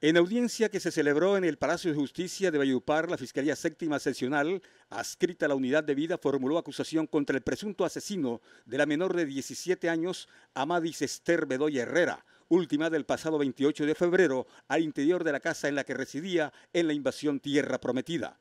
En audiencia que se celebró en el Palacio de Justicia de Valledupar, la Fiscalía Séptima Seccional, adscrita a la Unidad de Vida, formuló acusación contra el presunto asesino de la menor de 17 años, Amadis Esther Bedoya Herrera, última del pasado 28 de febrero, al interior de la casa en la que residía en la invasión Tierra Prometida.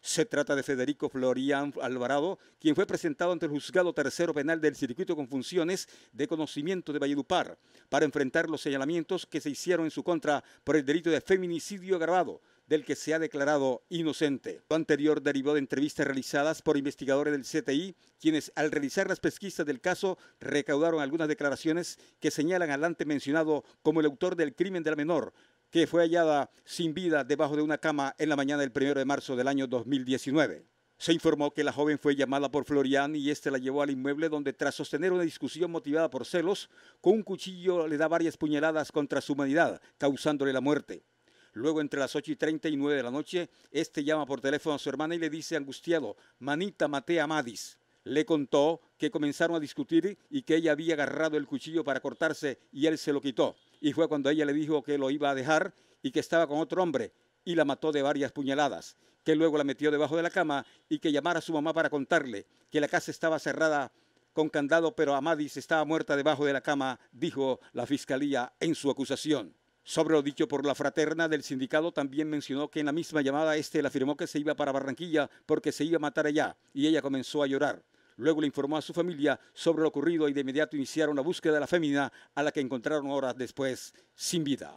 Se trata de Federico Florian Alvarado, quien fue presentado ante el juzgado tercero penal del circuito con funciones de conocimiento de Valledupar para enfrentar los señalamientos que se hicieron en su contra por el delito de feminicidio agravado del que se ha declarado inocente. Lo anterior derivó de entrevistas realizadas por investigadores del CTI, quienes al realizar las pesquisas del caso recaudaron algunas declaraciones que señalan al ante mencionado como el autor del crimen de la menor, que fue hallada sin vida debajo de una cama en la mañana del 1 de marzo del año 2019. Se informó que la joven fue llamada por Florian y este la llevó al inmueble donde tras sostener una discusión motivada por celos, con un cuchillo le da varias puñaladas contra su humanidad, causándole la muerte. Luego entre las 8 y 30 y 9 de la noche, este llama por teléfono a su hermana y le dice angustiado, Manita, maté a Madis. Le contó que comenzaron a discutir y que ella había agarrado el cuchillo para cortarse y él se lo quitó y fue cuando ella le dijo que lo iba a dejar y que estaba con otro hombre y la mató de varias puñaladas, que luego la metió debajo de la cama y que llamara a su mamá para contarle que la casa estaba cerrada con candado, pero Amadis estaba muerta debajo de la cama, dijo la fiscalía en su acusación. Sobre lo dicho por la fraterna del sindicato, también mencionó que en la misma llamada este le afirmó que se iba para Barranquilla porque se iba a matar allá, y ella comenzó a llorar. Luego le informó a su familia sobre lo ocurrido y de inmediato iniciaron la búsqueda de la fémina a la que encontraron horas después sin vida.